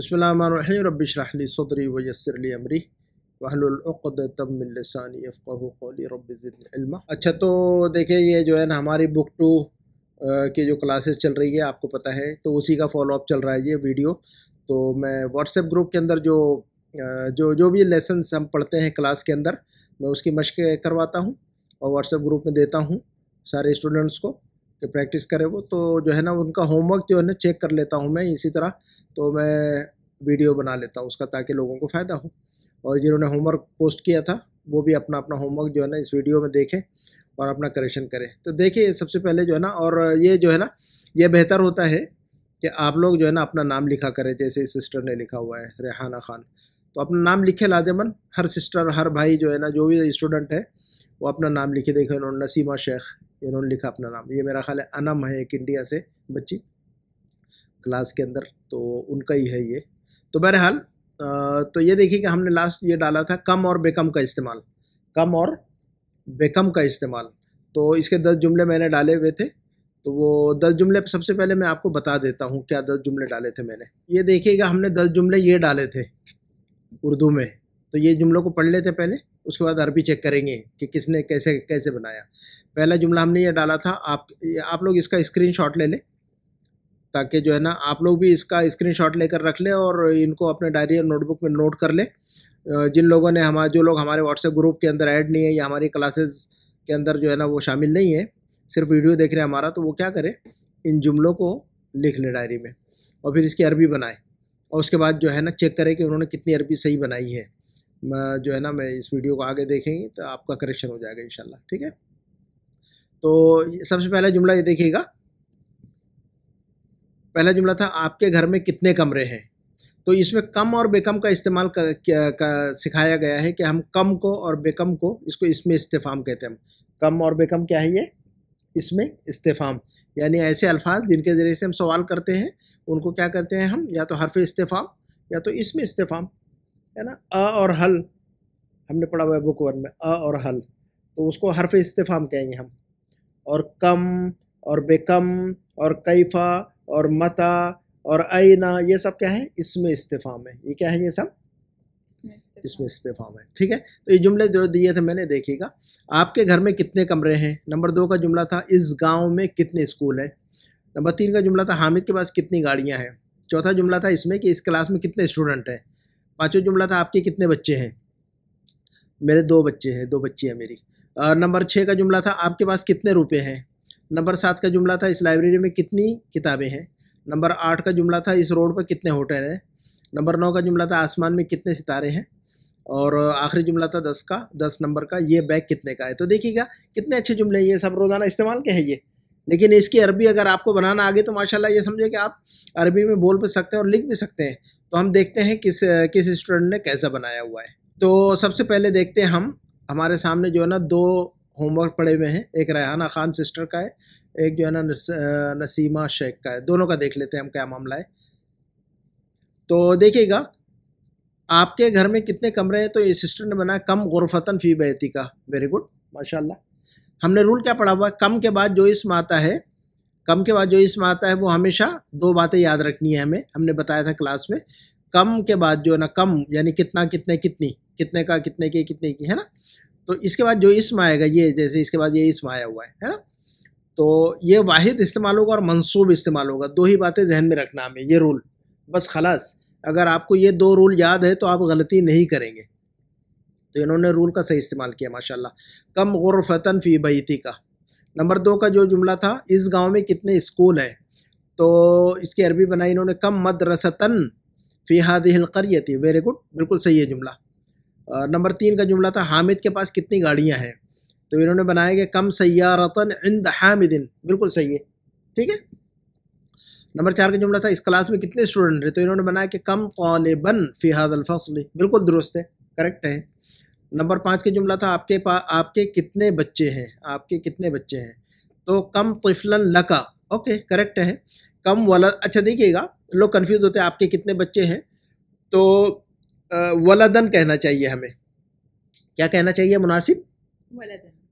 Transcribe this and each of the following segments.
बसमीम रबीशरली सदरी वयसरली अमरी वहलुल़तमिलसानी फ़ौली अच्छा तो देखिए ये जो है ना हमारी बुक टू की जो क्लासेस चल रही है आपको पता है तो उसी का फॉलोअप चल रहा है ये वीडियो तो मैं व्हाट्सएप ग्रुप के अंदर जो जो जो भी लेसन हम पढ़ते हैं क्लास के अंदर मैं उसकी मशक़ करवाता हूँ और व्हाट्सएप ग्रुप में देता हूँ सारे स्टूडेंट्स को कि प्रैक्टिस करे वो तो जो है ना उनका होमवर्क जो है ना चेक कर लेता हूँ मैं इसी तरह तो मैं वीडियो बना लेता हूँ उसका ताकि लोगों को फ़ायदा हो और जिन्होंने होमवर्क पोस्ट किया था वो भी अपना अपना होमवर्क जो है ना इस वीडियो में देखें और अपना करेक्शन करें तो देखिए सबसे पहले जो है ना और ये जो है ना ये बेहतर होता है कि आप लोग जो है ना अपना नाम लिखा करें जैसे सिस्टर ने लिखा हुआ है रेहाना खान तो अपना नाम लिखे लाजमन हर सिस्टर हर भाई जो है ना जो भी स्टूडेंट है वो अपना नाम लिखे देखे उन्होंने नसीमा शेख इन्होंने लिखा अपना नाम ये मेरा ख्याल है अनम है एक इंडिया से बच्ची क्लास के अंदर तो उनका ही है ये तो बहरहाल तो ये देखिए कि हमने लास्ट ये डाला था कम और बेकम का इस्तेमाल कम और बेकम का इस्तेमाल तो इसके दस जुमले मैंने डाले हुए थे तो वो दस जुमले सबसे पहले मैं आपको बता देता हूँ क्या दस जुमले डाले थे मैंने ये देखिएगा हमने दस जुमले ये डाले थे उर्दू में तो ये जुमलों को पढ़ लेते पहले उसके बाद अरबी चेक करेंगे कि किसने कैसे कैसे बनाया पहला जुमला हमने ये डाला था आप आप लोग इसका शॉट ले लें ताकि जो है ना आप लोग भी इसका शॉट लेकर रख लें और इनको अपने डायरी और नोटबुक में नोट कर लें जिन लोगों ने हमारे जो लोग हमारे व्हाट्सएप ग्रुप के अंदर ऐड नहीं है या हमारी क्लासेस के अंदर जो है ना वो शामिल नहीं है सिर्फ वीडियो देख रहे हैं हमारा तो वो क्या करें इन जुमलों को लिख लें डायरी में और फिर इसकी अरबी बनाएँ और उसके बाद जो है ना चेक करें कि उन्होंने कितनी अरबी सही बनाई है जो है ना मैं इस वीडियो को आगे देखेंगे तो आपका करेक्शन हो जाएगा इन ठीक है तो सबसे पहला जुमला ये देखिएगा पहला जुमला था आपके घर में कितने कमरे हैं तो इसमें कम और बेकम का इस्तेमाल का, का, का सिखाया गया है कि हम कम को और बेकम को इसको इसमें इस्तेफाम कहते हैं हम कम और बेकम क्या है ये इसमें इस्तेफाम यानी ऐसे अल्फाज जिनके ज़रिए से हम सवाल करते हैं उनको क्या करते हैं हम या तो हरफ इस्तेफाम या तो इसमें इस्तेफाम है ना अ और हल हमने पढ़ा हुआ है बुक वन में अ और हल तो उसको हरफ इस्तेफाम कहेंगे हम और कम और बेकम और कैफा और मता और आईना ये सब क्या है इसमें इस्तेफाम है ये क्या है ये सब इसमें इस्तेफाम है ठीक है तो ये जुमले जो दिए थे मैंने देखिएगा आपके घर में कितने कमरे हैं नंबर दो का जुमला था इस गांव में कितने स्कूल है नंबर तीन का जुमला था हामिद के पास कितनी गाड़ियां हैं चौथा जुमला था इसमें कि इस क्लास में कितने स्टूडेंट हैं पाँचवा जुमला था आपके कितने बच्चे हैं मेरे दो बच्चे हैं दो बच्ची है मेरी और नंबर छः का जुमला था आपके पास कितने रुपये हैं नंबर सात का जुमला था इस लाइब्रेरी में कितनी किताबें हैं नंबर आठ का जुमला था इस रोड पर कितने होटल हैं नंबर नौ का जुमला था आसमान में कितने सितारे हैं और आखिरी जुमला था दस का दस नंबर का ये बैग कितने का है तो देखिएगा कितने अच्छे जुमले ये सब रोज़ाना इस्तेमाल के हैं ये लेकिन इसकी अरबी अगर आपको बनाना आगे तो माशाल्लाह ये समझे कि आप अरबी में बोल भी सकते हैं और लिख भी सकते हैं तो हम देखते हैं किस किस स्टूडेंट ने कैसा बनाया हुआ है तो सबसे पहले देखते हैं हम हमारे सामने जो है ना दो होमवर्क पड़े हुए हैं एक रेहाना खान सिस्टर का है एक जो है ना नस, नसीमा शेख का है दोनों का देख लेते हैं हम क्या मामला है तो देखिएगा आपके घर में कितने कमरे हैं तो ये सिस्टर ने बनाया कम गुरफतन फ़ी बैती का वेरी गुड माशाल्लाह हमने रूल क्या पढ़ा हुआ है कम के बाद जो इसम आता है कम के बाद जो इसमें आता है वो हमेशा दो बातें याद रखनी है हमें हमने बताया था क्लास में कम के बाद जो है ना कम यानी कितना कितने कितनी कितने का कितने की कितने की है ना तो इसके बाद जो इसम आएगा ये जैसे इसके बाद ये इसम आया हुआ है है ना तो ये वाहिद इस्तेमाल होगा और मनसूब इस्तेमाल होगा दो ही बातें जहन में रखना हमें ये रूल बस खलास अगर आपको ये दो रूल याद है तो आप गलती नहीं करेंगे तो इन्होंने रूल का सही इस्तेमाल किया माशाल्लाह कम गुरफतन फ़ी बईती का नंबर दो का जो जुमला था इस गांव में कितने स्कूल हैं तो इसकी अरबी बनाई इन्होंने कम मदरसतन फ़ी हादिल थी वेरी गुड बिल्कुल सही है जुमला नंबर तीन का जुमला था हामिद के पास कितनी गाड़ियाँ हैं तो इन्होंने बनाया कि कम सयारतन इंद हामिदिन बिल्कुल सही है ठीक है नंबर चार का जुमला था इस क्लास में कितने स्टूडेंट हैं तो इन्होंने बनाया कि कम तालबन फिहाद अलफ़ली बिल्कुल दुरुस्त है करेक्ट है नंबर पाँच का जुमला था आपके पास आपके कितने बच्चे हैं आपके कितने बच्चे हैं तो कम तफलन लका ओके करेक्ट है कम वलद अच्छा देखिएगा लोग कन्फ्यूज़ होते हैं आपके कितने बच्चे हैं तो वलदन कहना चाहिए हमें क्या कहना चाहिए मुनासिब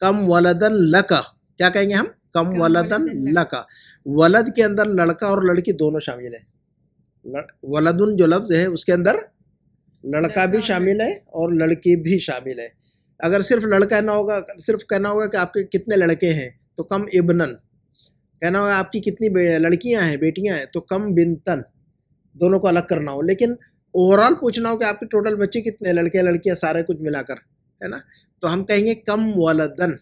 कम वलदन लका क्या कहेंगे हम कम, वलदन, वलदन लका वलद के अंदर लड़का और लड़की दोनों शामिल है वलदन जो लफ्ज़ है उसके अंदर लड़का भी शामिल है और लड़की भी शामिल है अगर सिर्फ लड़का ना होगा सिर्फ कहना होगा कि आपके कितने लड़के हैं तो कम इबनन कहना होगा आपकी कितनी लड़कियां हैं बेटियां हैं तो कम बिनतन दोनों को अलग करना हो लेकिन ओवरऑल पूछना हो कि आपके टोटल बच्चे कितने लड़के लड़कियां सारे कुछ मिलाकर है ना तो हम कहेंगे कम वलदन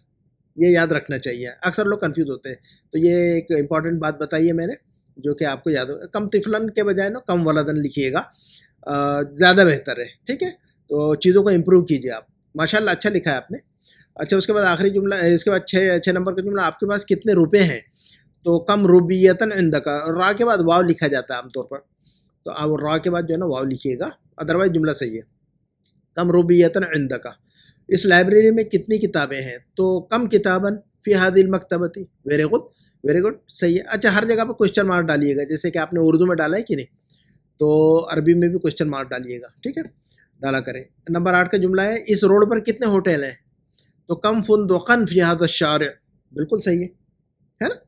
ये याद रखना चाहिए अक्सर लोग कन्फ्यूज़ होते हैं तो ये एक इम्पॉर्टेंट बात बताई है मैंने जो कि आपको याद हो कम तिफलन के बजाय ना कम वलदन लिखिएगा ज़्यादा बेहतर है ठीक है तो चीज़ों को इम्प्रूव कीजिए आप माशाल्लाह अच्छा लिखा है आपने अच्छा उसके बाद आखिरी जुमला इसके बाद छः छः नंबर का जुमला आपके पास कितने रुपये हैं तो कम रुबीयतन इंदका और रा के बाद वाव लिखा जाता है आमतौर पर तो आप रा के बाद जो है ना वाव लिखिएगा अदरवाइज जुमला सही है कम रुबीयतन इंदका इस लाइब्रेरी में कितनी किताबें हैं तो कम किताबन फ़ी हादिल मकतबती वेरी गुड वेरी गुड सही है अच्छा हर जगह पर क्वेश्चन मार्क डालिएगा जैसे कि आपने उर्दू में डाला है कि नहीं तो अरबी में भी क्वेश्चन मार्क डालिएगा ठीक है डाला करें नंबर आठ का जुमला है इस रोड पर कितने होटल हैं तो कम फुल दो कन्फ तो शार बिल्कुल सही है है ना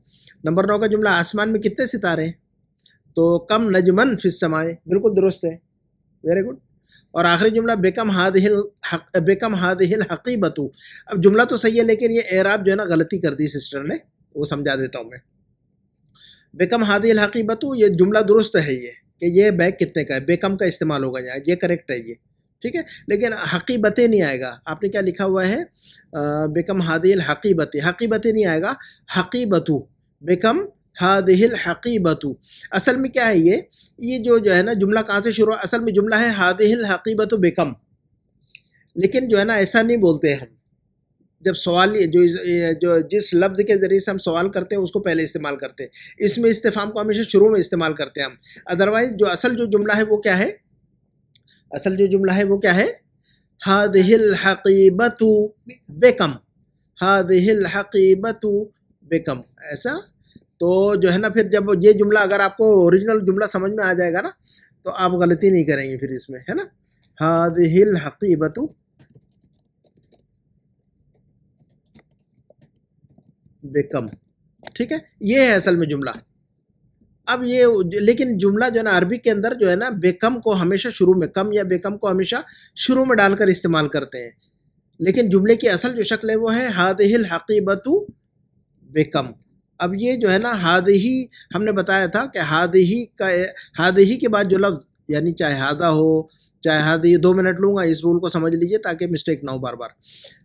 नंबर नौ का जुमला आसमान में कितने सितारे हैं तो कम नजमन फिस समाए बिल्कुल दुरुस्त है वेरी गुड और आखिरी जुमला बेकम हाद हिल हक बेकम हाद हिल हकीबतू अब जुमला तो सही है लेकिन ये एराब जो है ना गलती कर दी सिस्टर ने वो समझा देता हूँ मैं बेकम हाद हिल हकीबतू ये जुमला दुरुस्त है ये कि ये बैग कितने का है बेकम का इस्तेमाल होगा यहाँ ये करेक्ट है ये ठीक है लेकिन हकीबतें नहीं आएगा आपने क्या लिखा हुआ है बेकम हादिल हकीबत हकीबत नहीं आएगा हकीबतु बेकम हादिल हकीबतु असल में क्या है ये ये जो जो है ना जुमला कहाँ से शुरू असल में जुमला है हादिल हकीबतु बेकम लेकिन जो है ना ऐसा नहीं बोलते हम जब सवाल जो जो जिस लफ्ज़ के ज़रिए से हम सवाल करते हैं उसको पहले इस्तेमाल करते हैं इसमें इस्तेफाम को हमेशा शुरू में इस्तेमाल करते हैं हम अदरवाइज जो असल जो जुमला है वो क्या है असल जो जुमला है वो क्या है हद हिल हकीबत बेकम हद हिल हकीबत बेकम ऐसा तो जो है ना फिर जब ये जुमला अगर आपको ओरिजिनल जुमला समझ में आ जाएगा ना तो आप गलती नहीं करेंगे फिर इसमें है ना हद हिल हकीबत बेकम ठीक है ये है असल में जुमला अब ये लेकिन जुमला जो है ना अरबी के अंदर जो है ना बेकम को हमेशा शुरू में कम या बेकम को हमेशा शुरू में डालकर इस्तेमाल करते हैं लेकिन जुमले की असल जो शक्ल है वो है हिल हकीबतु बेकम अब ये जो है ना हादही हमने बताया था कि हादही का हादही के बाद जो लफ्ज़ यानी चाहे हादा हो चाहे ही दो मिनट लूँगा इस रूल को समझ लीजिए ताकि मिस्टेक ना हो बार बार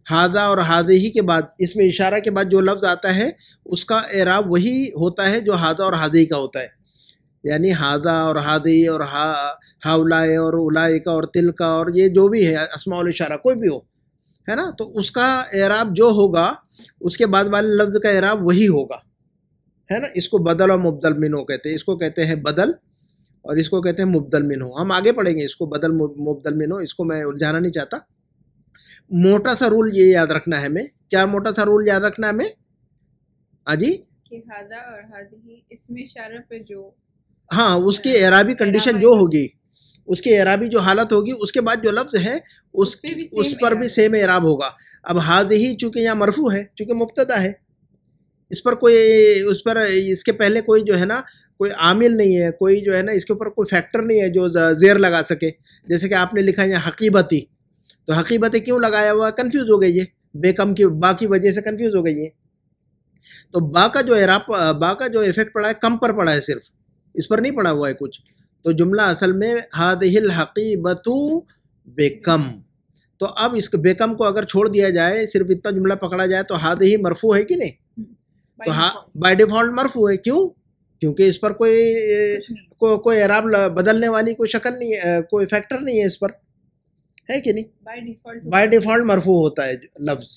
हादा और हादे ही के बाद इसमें इशारा के बाद जो लफ्ज़ आता है उसका एराब वही होता है जो हादा और हादे का होता है यानी हादा और हादे और हा हाउलाए और उलाए का और तिल का और ये जो भी है असमाउल इशारा कोई भी हो है ना तो उसका एराब जो होगा उसके बाद वाले लफ्ज़ का एराब वही होगा है ना इसको बदल और मुबदल मिनो कहते हैं इसको कहते हैं बदल और इसको कहते हैं मुबदल मिनो हम आगे पढ़ेंगे इसको बदल मुबदल मिनो इसको मैं उलझाना नहीं चाहता मोटा सा रूल ये याद रखना है हमें क्या मोटा सा रूल याद रखना है हमें हाजी और इसमें जो हाँ उसकी एराबी कंडीशन जो होगी उसकी एराबी जो हालत होगी उसके बाद जो लफ्ज़ है उस उस पर भी सेम एराब होगा अब हाज ही चूँकि यहाँ मरफू है चूँकि मुबतदा है इस पर कोई उस पर इसके पहले कोई जो है ना कोई आमिल नहीं है कोई जो है ना इसके ऊपर कोई फैक्टर नहीं है जो जेर लगा सके जैसे कि आपने लिखा है यहाँ हकीबती तो हकीबत क्यों लगाया हुआ कन्फ्यूज़ हो गई है बेकम की बा की वजह से कन्फ्यूज़ हो गई है तो बा का जो एराप बा का जो इफ़ेक्ट पड़ा है कम पर पड़ा है सिर्फ इस पर नहीं पड़ा हुआ है कुछ तो जुमला असल में हिल हकीबतु बेकम तो अब इस बेकम को अगर छोड़ दिया जाए सिर्फ इतना जुमला पकड़ा जाए तो हाद ही मरफू है कि नहीं hmm. तो हा बाई डिफॉल्ट मरफू है क्यों क्योंकि इस पर कोई को, एराब बदलने वाली कोई शक्ल नहीं है कोई फैक्टर नहीं है इस पर है कि नहीं बाय डिफ़ॉल्ट बाय डिफ़ॉल्ट मरफू होता है लफ्ज़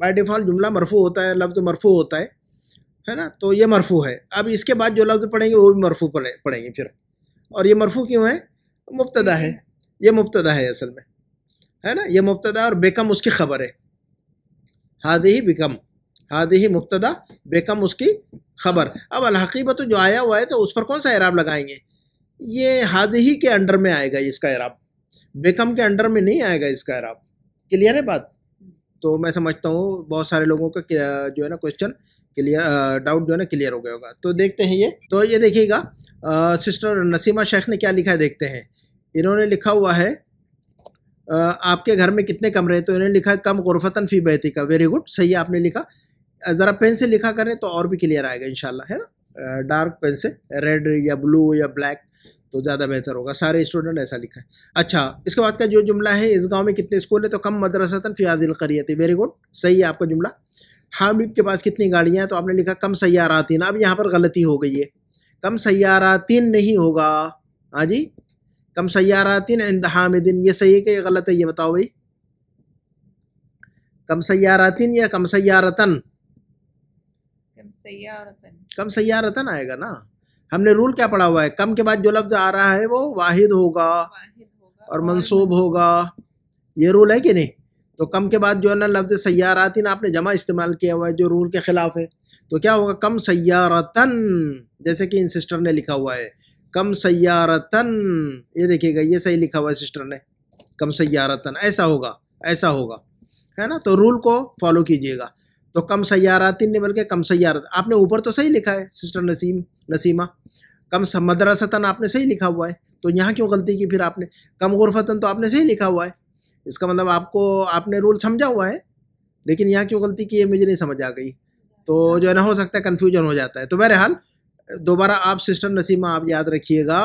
बाय डिफ़ॉल्ट जुमला मरफू होता है लफ्ज़ मरफू होता है है ना तो ये मरफू है अब इसके बाद जो लफ्ज़ पढ़ेंगे वो भी मरफू पढ़े पढ़ेंगे फिर और ये मरफू क्यों है मुबतदा है ये मुबतदा है असल में है ना ये मुबतदा और बेकम उसकी खबर है हाद ही बेकम हाद ही मुबतदा बेकम उसकी खबर अब अलहकीबत जो आया हुआ है तो उस पर कौन सा एराब लगाएंगे ये हाद ही के अंडर में आएगा इसका एराब बेकम के अंडर में नहीं आएगा इसका एरा क्लियर है बात तो मैं समझता हूँ बहुत सारे लोगों का जो है ना क्वेश्चन क्लियर डाउट जो है ना क्लियर हो गया होगा तो देखते हैं ये तो ये देखिएगा सिस्टर नसीमा शेख ने क्या लिखा है देखते हैं इन्होंने लिखा हुआ है आ, आपके घर में कितने कमरे हैं तो इन्होंने लिखा है कम गुरफतन फ़ी बहती का वेरी गुड सही है आपने लिखा ज़रा पेन से लिखा करें तो और भी क्लियर आएगा इन है ना डार्क पेन से रेड या ब्लू या ब्लैक तो ज़्यादा बेहतर होगा सारे स्टूडेंट ऐसा लिखा है अच्छा इसके बाद का जो जुमला है इस गांव में कितने स्कूल है तो कम मदरसतन फ़ियादिल करियत वेरी गुड सही है आपका जुमला हामिद के पास कितनी गाड़ियाँ हैं तो आपने लिखा कम सयारातिन अब यहाँ पर गलती हो गई है कम सयारातिन नहीं होगा हाँ जी कम सयारातिन इंद हामिदिन ये सही है कि गलत है ये बताओ भाई कम सयारातिन या कम सयारतन कम सयारतन कम सयारतन आएगा ना हमने रूल क्या पढ़ा हुआ है कम के बाद जो लफ्ज आ रहा है वो वाहिद होगा और मनसूब होगा ये रूल है कि नहीं तो कम के बाद जो है ना लफ्ज़ सयारातिन आपने जमा इस्तेमाल किया हुआ है जो रूल के ख़िलाफ़ है तो क्या होगा कम सयारतन जैसे कि इन सिस्टर ने लिखा हुआ है कम सयारतन ये देखिएगा ये सही लिखा हुआ है सिस्टर ने कम सयारतन ऐसा होगा ऐसा होगा है ना तो रूल को फॉलो कीजिएगा तो कम सयारातिन नहीं बल्कि कम सयारत आपने ऊपर तो सही लिखा है सिस्टर नसीम नसीमा कम मदरसतन आपने सही लिखा हुआ है तो यहाँ क्यों गलती की फिर आपने कम गुरफतन तो आपने सही लिखा हुआ है इसका मतलब आपको आपने रूल समझा हुआ है लेकिन यहाँ क्यों गलती की है मुझे नहीं समझ आ गई तो जो है ना हो सकता है कन्फ्यूजन हो जाता है तो बहरहाल दोबारा आप सिस्टर नसीमा आप याद रखिएगा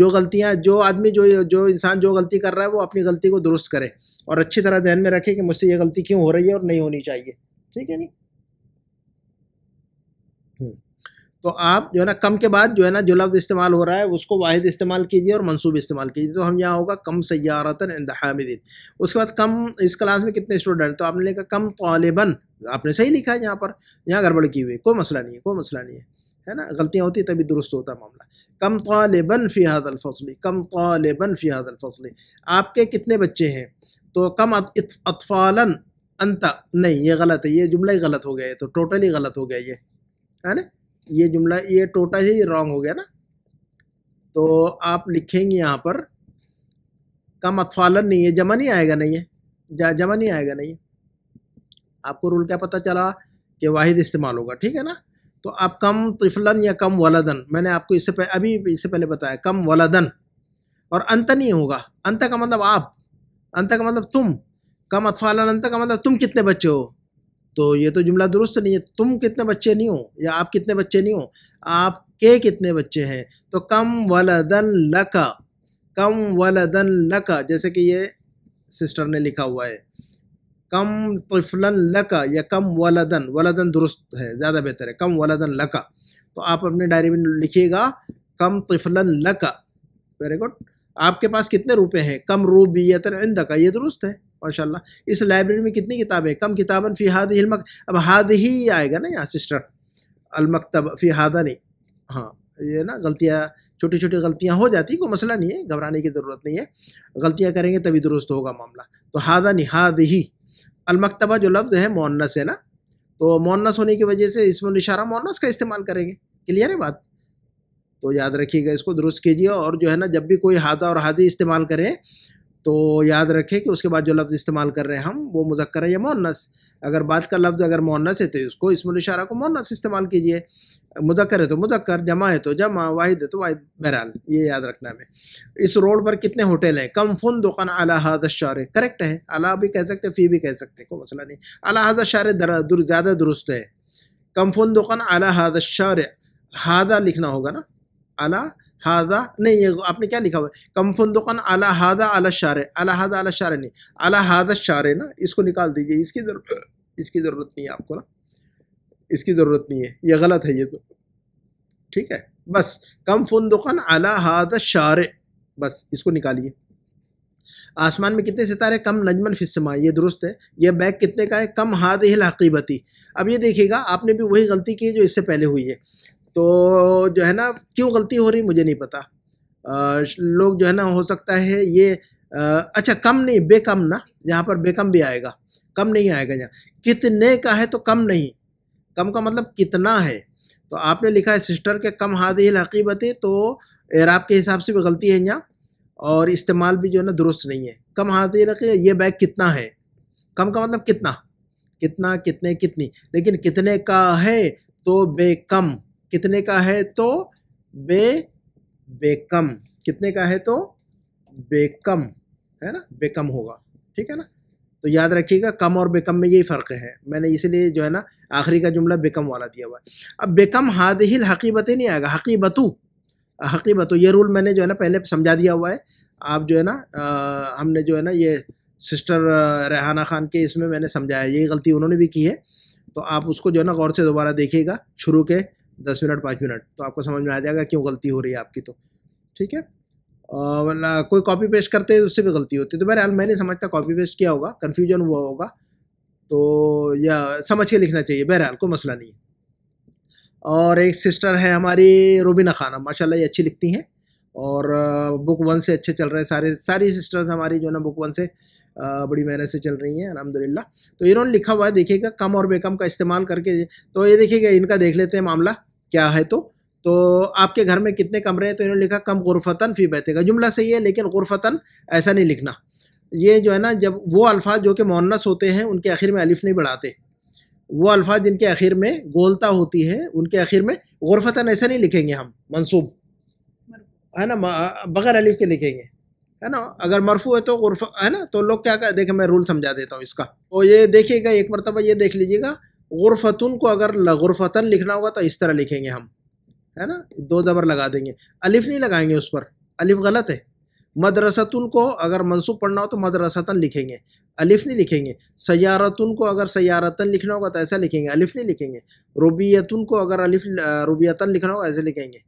जो गलतियाँ जो आदमी जो जो इंसान जो गलती कर रहा है वो अपनी गलती को दुरुस्त करे और अच्छी तरह ध्यान में रखे कि मुझसे ये गलती क्यों हो रही है और नहीं होनी चाहिए ठीक है नी हम्म। तो आप जो है ना कम के बाद जो है ना जो लफ्ज़ इस्तेमाल हो रहा है उसको वाहिद इस्तेमाल कीजिए और मनसूब इस्तेमाल कीजिए तो हम यहाँ होगा कम सयारतन इन हामिदीन उसके बाद कम इस क्लास में कितने स्टूडेंट तो आपने लिखा कम तालिबन आपने सही लिखा है यहाँ पर यहाँ गड़बड़ की हुई कोई मसला नहीं है कोई मसला नहीं है है ना गलतियाँ होती तभी दुरुस्त होता मामला कम तालिबन फ़ी फसली कम तालिबन फ़ी फसली आपके कितने बच्चे हैं तो कम अतफालन अंत नहीं ये गलत है ये जुमला ही गलत हो गया ये तो टोटली गलत हो गया ये है ना ये जुमला ये टोटल ही रॉन्ग हो गया ना तो आप लिखेंगे यहाँ पर कम अथवालन नहीं है जमा नहीं आएगा नहीं है जमा नहीं आएगा नहीं है आपको रूल क्या पता चला कि वाहिद इस्तेमाल होगा ठीक है ना तो आप कम तिफलन या कम वलदन मैंने आपको इससे पह, अभी इससे पहले बताया कम वलदन और अंत नहीं होगा अंत का मतलब आप अंत का मतलब तुम कम अतफालानंत का मतलब तुम कितने बच्चे हो तो ये तो जुमला दुरुस्त नहीं है तुम कितने बच्चे नहीं हो या आप कितने बच्चे नहीं हो आपके कितने बच्चे हैं तो कम वलदन लका कम वलदन लका जैसे कि ये सिस्टर ने लिखा हुआ है कम तफलन लका या कम वलदन वलदन दुरुस्त है ज़्यादा बेहतर है कम वलदन लका तो आप अपने डायरी में लिखिएगा कम तफलन लका वेरी गुड आपके पास कितने रुपए हैं कम रूबियतन इंदा ये दुरुस्त है माशा इस लाइब्रेरी में कितनी किताबें कम किताबन फ़ी हाद हिलमक अब हाद ही आएगा ना यहाँ सिस्टर अलमकतब फ़ी हादा नहीं हाँ ये ना गलतियाँ छोटी छोटी गलतियाँ हो जाती कोई मसला नहीं है घबराने की ज़रूरत नहीं है गलतियाँ करेंगे तभी दुरुस्त होगा मामला तो हादा नहीं हाद ही अलमकतबा जो लफ्ज़ है मोनस है ना तो मोनस होने की वजह से इसमें इशारा मोनस का इस्तेमाल करेंगे क्लियर है बात तो याद रखिएगा इसको दुरुस्त कीजिए और जो है ना जब भी कोई हादा और हादी इस्तेमाल करें तो याद रखें कि उसके बाद जो लफ्ज़ इस्तेमाल कर रहे हैं हम वो मुजक्र है या मोनस अगर बात का लफ्ज़ अगर मोनस है तो उसको इसमें इशारा को मोनस इस्तेमाल कीजिए मुजक्र है तो मुजक्र जमा है तो जमा वाहिद है तो वाहिद बहरहाल ये याद रखना हमें इस रोड पर कितने होटल हैं कम फन दुकान अला हाजा शार करेक्ट है अला भी कह सकते फ़ी भी कह सकते कोई मसला नहीं अला हाजा शार ज़्यादा दुरुस्त है कम फुन दुकान अला हाजा शार हादा लिखना होगा ना अला हादा नहीं ये आपने क्या लिखा हुआ है फुन दुकान अला हादा अला शार अला हादा अला शार नहीं अला हादा है ना इसको निकाल दीजिए इसकी ज़रूरत इसकी ज़रूरत नहीं है आपको ना इसकी ज़रूरत नहीं है ये गलत है ये तो ठीक है बस कम फुन दुकान अला हादा शार बस इसको निकालिए आसमान में कितने सितारे कम नजमन फिसमा ये दुरुस्त है यह बैग कितने का है कम हाद हिल हकीबती अब ये देखिएगा आपने भी वही गलती की जो इससे पहले हुई है तो जो है ना क्यों गलती हो रही मुझे नहीं पता आ, लोग जो है ना हो सकता है ये आ, अच्छा कम नहीं बेकम ना यहाँ पर बेकम भी आएगा कम नहीं आएगा यहाँ कितने का है तो कम नहीं कम का मतलब कितना है तो आपने लिखा है सिस्टर के कम हादिल हकीबतें तो एराब के हिसाब से भी गलती है यहाँ और इस्तेमाल भी जो है ना दुरुस्त नहीं है कम हादिल ये बैग कितना है कम का मतलब कितना कितना कितने कितनी लेकिन कितने का है तो बेकम कितने का है तो बे बेकम कितने का है तो बेकम है ना बेकम होगा ठीक है ना तो याद रखिएगा कम और बेकम में यही फ़र्क है मैंने इसलिए जो है ना आखिरी का जुमला बेकम वाला दिया हुआ है अब बेकम हाद हिल हकीबत ही नहीं आएगा हकीबतु हकीबतु ये रूल मैंने जो है ना पहले समझा दिया हुआ है आप जो है ना आ, हमने जो है ना ये सिस्टर रेहाना ख़ान के इसमें मैंने समझाया यही गलती उन्होंने भी की है तो आप उसको जो है ना गौर से दोबारा देखिएगा शुरू के दस मिनट पाँच मिनट तो आपको समझ में आ जाएगा क्यों गलती हो रही है आपकी तो ठीक है वरना कोई कॉपी पेस्ट करते हैं तो उससे भी गलती होती है तो बहरहाल मैं नहीं समझता कॉपी पेस्ट किया होगा कन्फ्यूजन हुआ होगा तो या समझ के लिखना चाहिए बहरहाल कोई मसला नहीं है और एक सिस्टर है हमारी रूबीना खाना माशाल्लाह ये अच्छी लिखती हैं और बुक वन से अच्छे चल रहे हैं सारे सारी सिस्टर्स हमारी जो है ना बुक वन से बड़ी मेहनत से चल रही हैं अलहमदिल्ला तो इन्होंने लिखा हुआ है देखिएगा कम और बेकम का इस्तेमाल करके तो ये देखिएगा इनका देख लेते हैं मामला क्या है तो तो आपके घर में कितने कमरे हैं तो इन्होंने लिखा कम गुरफ़ता फ़ी बैठेगा जुमला सही है लेकिन गुरफ़ता ऐसा नहीं लिखना ये जो है ना जब वो अल्फाज जो कि मोनस होते हैं उनके आखिर में अलिफ नहीं बढ़ाते वो अल्फाज जिनके आखिर में गोलता होती है उनके आखिर में गुरफ़ता ऐसा नहीं लिखेंगे हम मनसूब है ना बग़ैर अलिफ के लिखेंगे है ना अगर मरफू है तो गुरफ है ना तो लोग क्या कर देखें मैं रूल समझा देता हूँ इसका तो ये देखिएगा एक मरतबा ये देख लीजिएगा गुरफतुन को अगर गुरफतन लिखना होगा तो इस तरह लिखेंगे हम है ना दो ज़बर लगा देंगे अलिफ नहीं लगाएंगे उस पर अलिफ गलत है मदरसतुन को अगर मनसूब पढ़ना हो तो मदरसतन लिखेंगे अलिफ नहीं लिखेंगे सयारतुन को अगर सयारतन लिखना होगा तो ऐसा लिखेंगे अलिफ नहीं लिखेंगे रूबीतन को अगर अलिफ रूबियतन लिखना होगा तो ऐसे लिखेंगे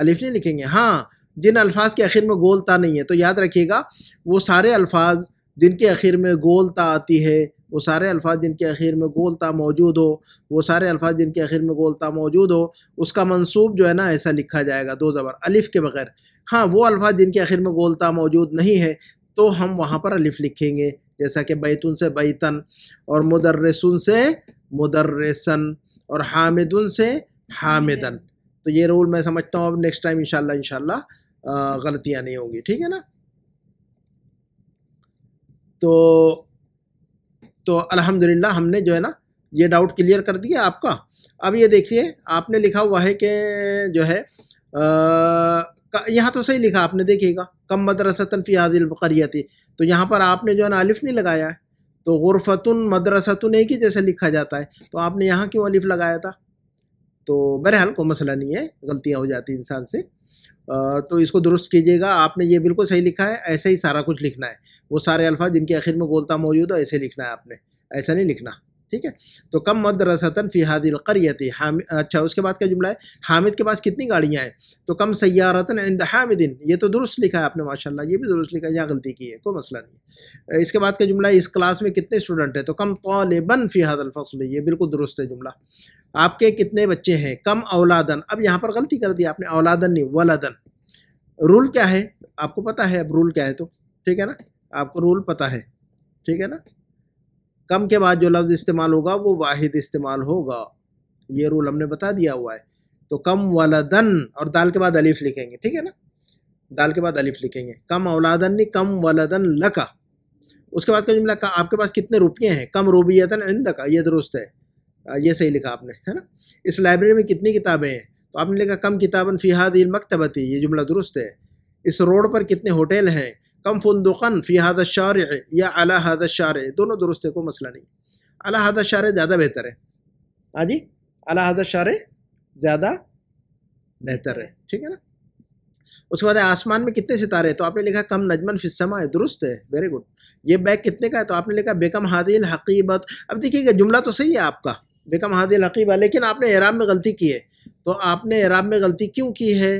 अलिफ नहीं लिखेंगे हाँ जिन अल्फाज के आखिर में गोलता नहीं है तो याद रखिएगा वो सारे अल्फाज जिनके आखिर में गोलता आती है वो सारे अल्फाज जिनके आखिर में गोलता मौजूद हो वो सारे अल्फाज जिनके आखिर में गोलता मौजूद हो उसका मनसूब जो है ना ऐसा लिखा जाएगा दो ज़बर अलिफ़ के बगैर हाँ वो अल्फाज जिनके आखिर में गोलता मौजूद नहीं है तो हम वहाँ पर अलिफ़ लिखेंगे जैसा कि बैतुन से बैतन और मदरसन से मदरसन और हामिदन से हामिदन तो ये रूल मैं समझता हूँ अब नेक्स्ट टाइम इंशाल्लाह इंशाल्लाह गलतियाँ नहीं होंगी ठीक है ना तो तो अलहमदिल्ला हमने जो है ना ये डाउट क्लियर कर दिया आपका अब ये देखिए आपने लिखा हुआ है कि जो है यहाँ तो सही लिखा आपने देखिएगा कम मदरसतन फ़ी हादिलबकरियती तो यहाँ पर आपने जो है ना अलिफ नहीं लगाया है तो गुरफ़तुन मदरसतुन एक ही जैसे लिखा जाता है तो आपने यहाँ क्यों अलिफ लगाया था तो बहरहाल को मसला नहीं है गलतियाँ हो जाती इंसान से तो इसको दुरुस्त कीजिएगा आपने ये बिल्कुल सही लिखा है ऐसे ही सारा कुछ लिखना है वो सारे अल्फाज जिनके आखिर में गोलता मौजूद है ऐसे लिखना है आपने ऐसा नहीं लिखना ठीक है तो कम मद रसतन फ़ी हादिल करयती हाम अच्छा उसके बाद क्या जुमला है हामिद के पास कितनी गाड़ियाँ हैं तो कम सयारतन इंद हामिदिन ये तो दुरुस्त लिखा है आपने माशाल्लाह ये भी दुरुस्त लिखा है यहाँ गलती की है कोई मसला नहीं इसके बाद का जुमला है इस क्लास में कितने स्टूडेंट हैं तो कम तोलेबन फ़ी हादल फसल ये बिल्कुल दुरुस्त है जुमला आपके कितने बच्चे हैं कम औलादन अब यहाँ पर गलती कर दी आपने औलादन नहीं वलादन रूल क्या है आपको पता है अब रूल क्या है तो ठीक है ना आपको रूल पता है ठीक है ना कम के बाद जो लफ्ज़ इस्तेमाल होगा वो वाहिद इस्तेमाल होगा ये रूल हमने बता दिया हुआ है तो कम वलदन और दाल के बाद अलिफ लिखेंगे ठीक है ना दाल के बाद अलिफ लिखेंगे कम औलादन नहीं कम वलदन लका उसके बाद का जुमला का आपके पास कितने रुपये हैं कम रूबियतन इंद का ये दुरुस्त है ये सही लिखा आपने है ना इस लाइब्रेरी में कितनी किताबें हैं तो आपने लिखा कम किताबन फ़िहाद मकतबती ये जुमला दुरुस्त है इस रोड पर कितने होटल हैं कम फुंदुकन फ़ी हादा शार या अला हादा शार दोनों दुरुस्त है कोई मसला नहीं अला हादा शार ज़्यादा बेहतर है हाँ जी अला हादा शार ज़्यादा बेहतर है ठीक है ना उसके बाद आसमान में कितने सितारे हैं तो आपने लिखा कम नजमन फिसमा है दुरुस्त है वेरी गुड ये बैग कितने का है तो आपने लिखा बेकम हादिल हकीबत अब देखिएगा जुमला तो सही है आपका बेकम हादिल हकीबा लेकिन आपने एराब में गलती की है तो आपने एराब में गलती क्यों की है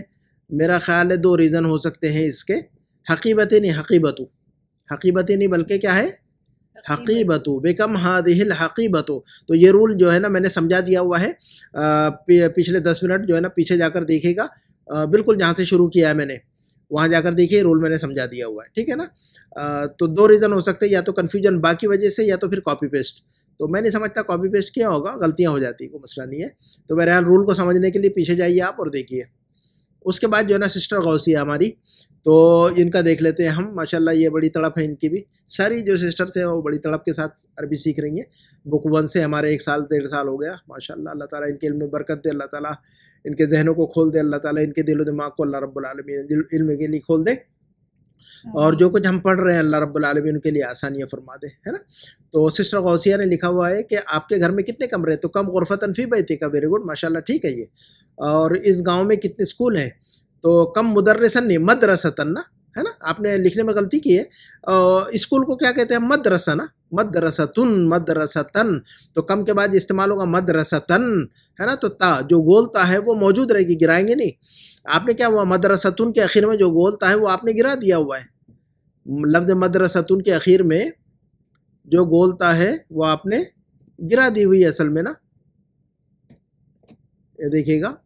मेरा ख्याल है दो रीज़न हो सकते हैं इसके हकीबत नहीं हकीबत हकीबत नहीं बल्कि क्या है हकीबत बेकम हादिल हकीबत तो ये रूल जो है ना मैंने समझा दिया हुआ है पिछले दस मिनट जो है ना पीछे जाकर देखेगा बिल्कुल जहाँ से शुरू किया है मैंने वहाँ जाकर देखिए रूल मैंने समझा दिया हुआ है ठीक है ना आ, तो दो रीज़न हो सकते हैं या तो कन्फ्यूजन बाकी वजह से या तो फिर कॉपी पेस्ट तो मैं नहीं समझता कॉपी पेस्ट क्या होगा गलतियाँ हो जाती है कोई मसला नहीं है तो बहरहाल रूल को समझने के लिए पीछे जाइए आप और देखिए उसके बाद जो है ना सिस्टर गौसिया हमारी तो इनका देख लेते हैं हम माशाल्लाह ये बड़ी तड़प है इनकी भी सारी जो सिस्टर्स हैं वो बड़ी तड़प के साथ अरबी सीख रही हैं बुक वन से हमारे एक साल डेढ़ साल हो गया माशाल्लाह अल्लाह ताला इनके इल्म में बरकत दे अल्लाह ताला इनके जहनों को खोल दे अल्लाह ताला इनके दिलो दिमाग को अल्लाह रब्बुल आलमीन इल्म के लिए खोल दे और जो कुछ हम पढ़ रहे हैं अल्लाह रब्बुल आलमीन उनके लिए आसानियाँ फरमा दे है ना तो सिस्टर गौसिया ने लिखा हुआ है कि आपके घर में कितने कमरे तो कम गुरफतन फ़ी बई का वेरी गुड माशाल्लाह ठीक है ये और इस गांव में कितने स्कूल हैं तो कम मदरसन नहीं मदरसतन ना है ना आपने लिखने में गलती की है स्कूल को क्या कहते हैं मदरसा ना मदरसतुन मदरसतन तो कम के बाद इस्तेमाल होगा मदरसतन है ना तो ता जो गोलता है वो मौजूद रहेगी गिराएंगे नहीं आपने क्या हुआ मदरसतुन के आखिर में जो गोलता है वो आपने गिरा दिया हुआ है लफ्ज़ मदरसतुन के आखिर में जो गोलता है वो आपने गिरा दी हुई है असल में ना ये देखिएगा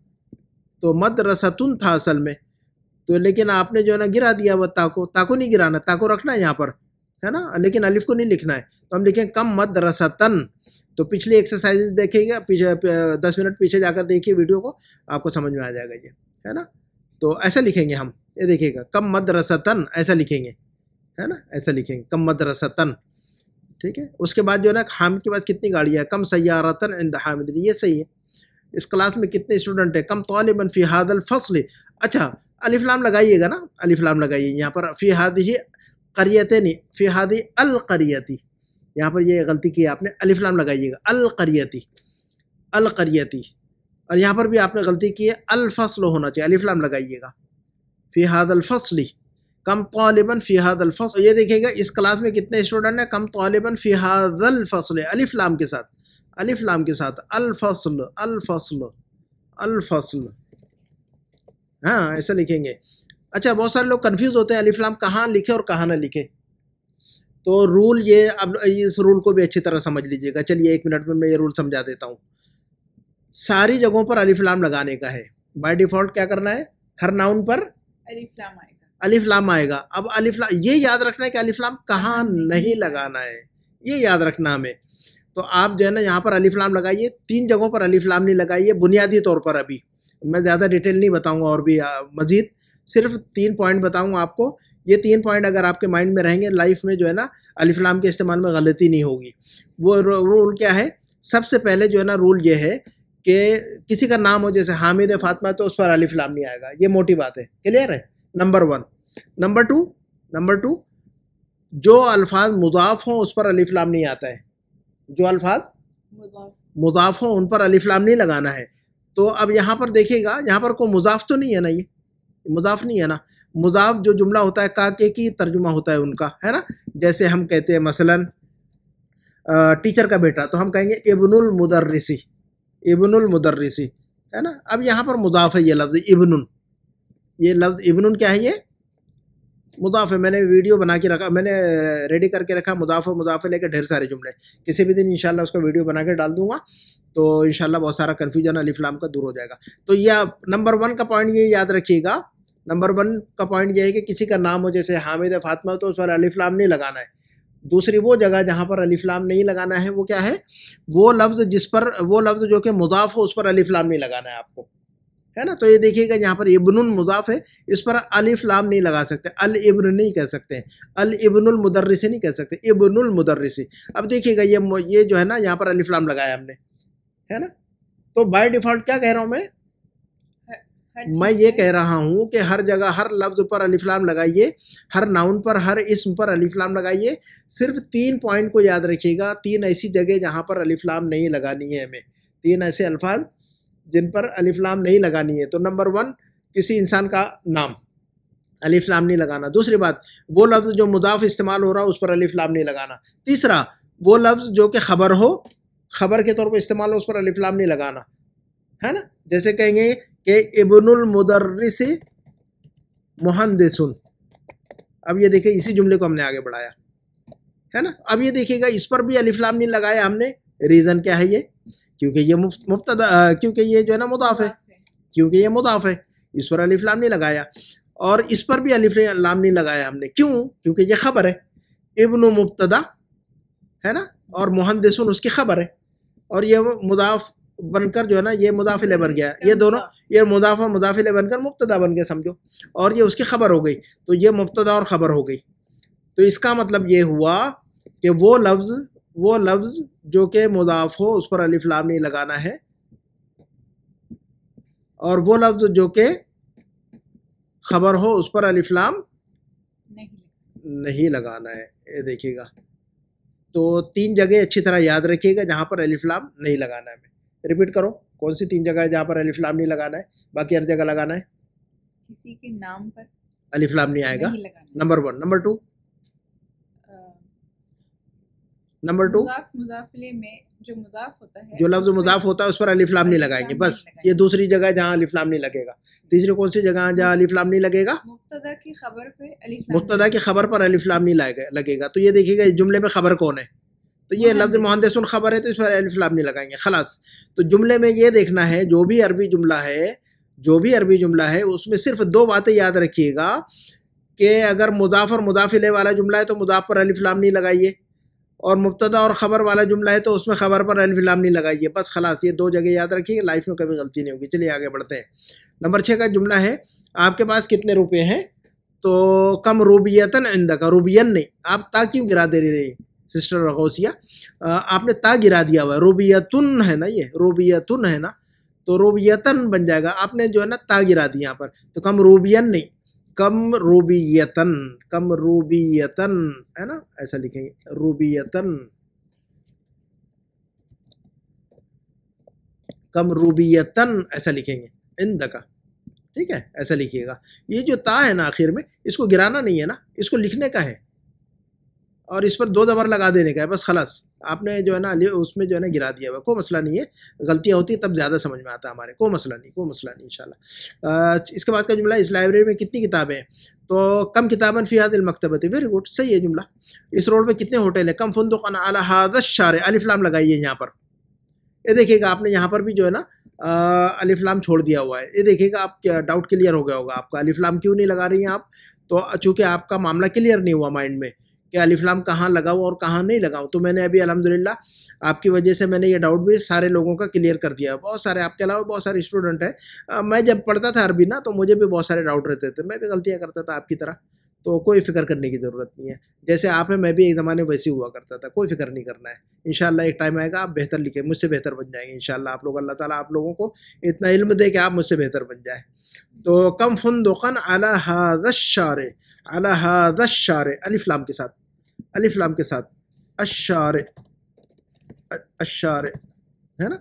तो मद रसतुन था असल में तो लेकिन आपने जो है ना गिरा दिया वो ताको ताको नहीं गिराना ताको रखना है यहाँ पर है ना लेकिन अलिफ को नहीं लिखना है तो हम लिखें कम मद रसतन तो पिछली एक्सरसाइजेज देखेगा पीछे दस मिनट पीछे जाकर देखिए वीडियो को आपको समझ में आ जाएगा ये है ना तो ऐसा लिखेंगे हम ये देखिएगा कम मद रसतन ऐसा लिखेंगे है ना ऐसा लिखेंगे कम मद रसतन ठीक है उसके बाद जो है ना हामिद के पास कितनी गाड़ियाँ कम सयारतन इंद हामिद ये सही है इस क्लास में कितने स्टूडेंट हैं कम तालिबन फ़ी हादल फसल अच्छा अलिफ्लाम लगाइएगा ना अलिफ्लाम लगाइए यहाँ पर फ़ी हादी ही करियत नहीं फ़ी हादी अलकरियती यहाँ पर ये गलती की आपने अलिफ्लाम लगाइएगा अलकरियती अलकरियती और यहाँ पर भी आपने गलती की है अलफसल होना चाहिए अलिफ्लाम लगाइएगा फ़ी हादल फसल कम तालिबन फ़ी हादल फसल ये देखिएगा इस क्लास में कितने स्टूडेंट हैं कम तालिबन फ़ी हाद अलफसल अलिफ्लाम के साथ अलिफ लाम के साथ अलफसल अलफसल अलफसल हाँ ऐसा लिखेंगे अच्छा बहुत सारे लोग कन्फ्यूज़ होते हैं अलिफ लाम कहाँ लिखे और कहाँ ना लिखे तो रूल ये अब इस रूल को भी अच्छी तरह समझ लीजिएगा चलिए एक मिनट में मैं ये रूल समझा देता हूँ सारी जगहों पर अलिफ लाम लगाने का है बाय डिफ़ॉल्ट क्या करना है हर नाउन पर अलिफ लाम आएगा अलिफ लाम आएगा अब अलिफ लाम ये याद रखना है कि अलिफ लाम कहाँ नहीं लगाना है ये याद रखना हमें तो आप जो है ना यहाँ पर फ्लाम लगाइए तीन जगहों पर अलीफ्लाम नहीं लगाइए बुनियादी तौर पर अभी मैं ज़्यादा डिटेल नहीं बताऊँगा और भी मज़ीद सिर्फ तीन पॉइंट बताऊँगा आपको ये तीन पॉइंट अगर आपके माइंड में रहेंगे लाइफ में जो है ना अलीफ्लाम के इस्तेमाल में गलती नहीं होगी वो रूल क्या है सबसे पहले जो है ना रूल ये है कि किसी का नाम हो जैसे हामिद फातमा तो उस पर अलीफ्लाम नहीं आएगा ये मोटी बात है क्लियर है number one number two number two जो अल्फाज मुजाफ हों उस पर अलीफ्लाम नहीं आता है जो अल्फाज मुजाफ हो उन पर अलिफ्लाम नहीं लगाना है तो अब यहाँ पर देखेगा यहाँ पर कोई मुजाफ तो नहीं है ना ये मुजाफ नहीं है ना मुजाफ जो जुमला होता है काके की तर्जुमा होता है उनका है ना जैसे हम कहते हैं मसलन टीचर का बेटा तो हम कहेंगे इबनुल मुदर्रिसी इबनुल मुदर्रिसी है ना अब यहाँ पर मुजाफ है ये लफ्ज़ इबनुन ये लफ्ज़ इबनुन क्या है ये मुदाफ़े मैंने वीडियो बना के रखा मैंने रेडी करके रखा मुदाफ़े मुदाफ़े लेके लेकर ढेर सारे जुमले किसी भी दिन इंशाल्लाह उसका वीडियो बना के डाल दूंगा तो इंशाल्लाह बहुत सारा कन्फ्यूजन अली फ्लाम का दूर हो जाएगा तो यह नंबर वन का पॉइंट ये याद रखिएगा नंबर वन का पॉइंट यह है कि किसी का नाम हो जैसे हामिद फातमा तो उस पर अली फ्लाम नहीं लगाना है दूसरी वो जगह जहाँ पर अली फ्लाम नहीं लगाना है वो क्या है वो लफ्ज़ जिस पर वो लफ्ज़ जो कि मुदाफ़ हो उस पर फ्लाम नहीं लगाना है आपको है ना तो ये देखिएगा यहाँ पर इबन मुजाफ है इस पर अलिफ लाम नहीं लगा सकते अल इबन नहीं कह सकते अल इबनुल मुदर्रिस नहीं कह सकते इबनुल मुदर्रिस अब देखिएगा ये ये जो है ना यहाँ पर अलिफ लाम लगाया हमने है ना तो बाय डिफ़ॉल्ट क्या कह रहा हूँ मैं मैं ये कह रहा हूँ कि हर जगह हर लफ्ज़ पर अलिफ्लाम लगाइए हर नाउन पर हर इसम पर अलिफ्लाम लगाइए सिर्फ तीन पॉइंट को याद रखिएगा तीन ऐसी जगह जहाँ पर अलिफ्लाम नहीं लगानी है हमें तीन ऐसे अल्फाज जिन पर अलिफ्लाम नहीं लगानी है तो नंबर वन किसी इंसान का नाम अलिफ्लाम नहीं लगाना दूसरी बात वो लफ्ज़ जो मुदाफ इस्तेमाल हो रहा है उस पर अलिफ्लाम नहीं लगाना तीसरा वो लफ्ज़ जो कि ख़बर हो ख़बर के तौर पर इस्तेमाल हो उस पर अलिफ्लाम नहीं लगाना है ना जैसे कहेंगे कि इबनुलमदर्रस मुहंदसुन अब ये देखिए इसी जुमले को हमने आगे बढ़ाया है ना अब ये देखिएगा इस पर भी अलिफ्लाम नहीं लगाया हमने रीज़न क्या है ये क्योंकि ये मुफ्त क्योंकि ये जो है ना मुदाफ़ है क्योंकि ये मुदाफ़ है इस पर अलिफ लाम नहीं लगाया और इस पर भी अलिफ लाम नहीं लगाया हमने क्यों क्योंकि ये खबर है इब्न मुबतदा है ना और मुहदसन उसकी खबर है और ये मुदाफ़ बनकर जो है ना ये मुदाफिले बन गया ये दोनों ये मुदाफ़ा मुदाफिले बनकर मुबतदा बन गए समझो और ये उसकी खबर हो गई तो ये मुबतदा और ख़बर हो गई तो इसका मतलब ये हुआ कि वो लफ्ज़ वो लफ्ज़ जो के मुदाफ़ हो उस पर अलिफ लाम नहीं लगाना है और वो लफ्ज़ जो के खबर हो उस पर अलिफ लाम नहीं, नहीं लगाना है ये देखिएगा तो तीन जगह अच्छी तरह याद रखिएगा जहाँ पर अलिफ लाम नहीं लगाना है रिपीट करो कौन सी तीन जगह है जहाँ पर अलिफ लाम नहीं लगाना है बाकी हर जगह लगाना है किसी के नाम पर अलिफ लाम नहीं आएगा number one number two number two मुजाफिले में जो मुजाफ होता है जो लफ्ज मुजाफ होता है उस पर अलिफ्लाम नहीं लगाएंगे बस ये दूसरी जगह जहाँ अलिफ्लाम नहीं लगेगा तीसरी कौन सी जगह जहाँ अलिफ्लाम नहीं लगेगा मुब्तदा की खबर की खबर पर अलिफ्लाम नहीं लगेगा तो ये देखिएगा इस जुमले में खबर कौन है तो ये लफ्ज मुहदसुल खबर है तो इस पर अलिफ्लाम नहीं लगाएंगे खलास तो जुमले में ये देखना है जो भी अरबी जुमला है जो भी अरबी जुमला है उसमें सिर्फ दो बातें याद रखिएगा कि अगर मुदाफ और मुदाफिले वाला जुमला है तो मुदाफ पर अलिफ्लाम नहीं लगाइए और मुबतदा और ख़बर वाला जुमला है तो उसमें ख़बर पर अल्फिलाम नहीं लगाइए बस खलास ये दो जगह याद रखिए लाइफ में कभी गलती नहीं होगी चलिए आगे बढ़ते हैं नंबर छः का जुमला है आपके पास कितने रुपये हैं तो कम रूबियतन आइंदा का रूबियन नहीं आप ता क्यों गिरा दे रही सिस्टर रघोसिया आपने ता गिरा दिया हुआ है रूबियतन है ना ये रूबियतन है ना तो रूबियतन बन जाएगा आपने जो है ना ता गिरा दी यहाँ पर तो कम रूबियन नहीं कम रूबीयतन कम रूबीयतन है ना ऐसा लिखेंगे रूबीयतन कम रूबीयतन ऐसा लिखेंगे इंद का ठीक है ऐसा लिखिएगा ये जो ता है ना आखिर में इसको गिराना नहीं है ना इसको लिखने का है और इस पर दो दबर लगा देने का है बस खलास आपने जो है ना उसमें जो है ना गिरा दिया हुआ कोई मसला नहीं है गलतियाँ होती तब ज़्यादा समझ में आता हमारे कोई मसला नहीं कोई मसला नहीं इन इसके बाद का जुमला इस लाइब्रेरी में कितनी किताबें हैं तो कम किताबन फ़ियाद मकतबत वेरी गुड सही है जुमला इस रोड में कितने होटल हैं कम फंदुखान अला हादस शार अलिफ्लाम लगाइए यहाँ पर ये देखिएगा आपने यहाँ पर भी जो है ना अलिफ्लाम छोड़ दिया हुआ है ये देखिएगा आप डाउट क्लियर हो गया होगा आपका अलिफ्लाम क्यों नहीं लगा रही हैं आप तो चूँकि आपका मामला क्लियर नहीं हुआ माइंड में कि अलीफ्लाम कहाँ लगाऊँ और कहाँ नहीं लगाऊँ तो मैंने अभी अलहमदिल्ला आपकी वजह से मैंने ये डाउट भी सारे लोगों का क्लियर कर दिया बहुत सारे आपके अलावा बहुत सारे स्टूडेंट हैं मैं जब पढ़ता था अरबी ना तो मुझे भी बहुत सारे डाउट रहते थे मैं भी गलतियाँ करता था आपकी तरह तो कोई फिक्र करने की ज़रूरत नहीं है जैसे आप हैं मैं भी एक ज़माने वैसे हुआ करता था कोई फिक्र नहीं करना है इन एक टाइम आएगा आप बेहतर लिखे मुझसे बेहतर बन जाएंगे इन आप लोग अल्लाह ताला आप लोगों को इतना इल्म दे कि आप मुझसे बेहतर बन जाए तो कम फन दुखन अला शार अला शार अलिफ्लाम के साथ अलिफ्लाम के साथ अशार अशार है ना